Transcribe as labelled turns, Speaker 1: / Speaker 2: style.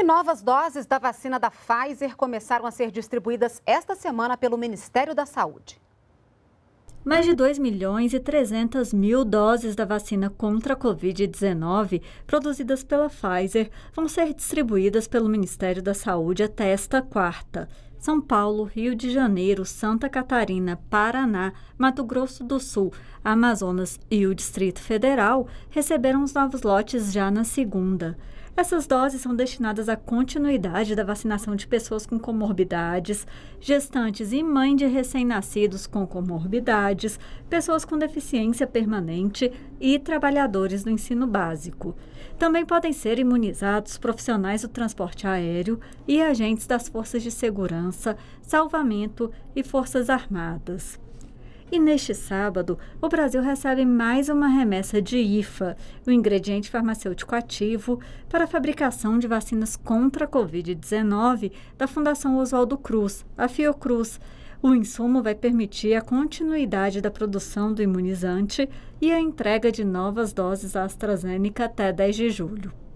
Speaker 1: E novas doses da vacina da Pfizer começaram a ser distribuídas esta semana pelo Ministério da Saúde. Mais de 2 milhões e 300 mil doses da vacina contra a Covid-19, produzidas pela Pfizer, vão ser distribuídas pelo Ministério da Saúde até esta quarta. São Paulo, Rio de Janeiro, Santa Catarina, Paraná, Mato Grosso do Sul, Amazonas e o Distrito Federal receberam os novos lotes já na segunda. Essas doses são destinadas à continuidade da vacinação de pessoas com comorbidades, gestantes e mãe de recém-nascidos com comorbidades, pessoas com deficiência permanente e trabalhadores do ensino básico. Também podem ser imunizados profissionais do transporte aéreo e agentes das forças de segurança, salvamento e forças armadas. E neste sábado, o Brasil recebe mais uma remessa de IFA, o ingrediente farmacêutico ativo para a fabricação de vacinas contra a Covid-19 da Fundação Oswaldo Cruz, a Fiocruz. O insumo vai permitir a continuidade da produção do imunizante e a entrega de novas doses AstraZeneca até 10 de julho.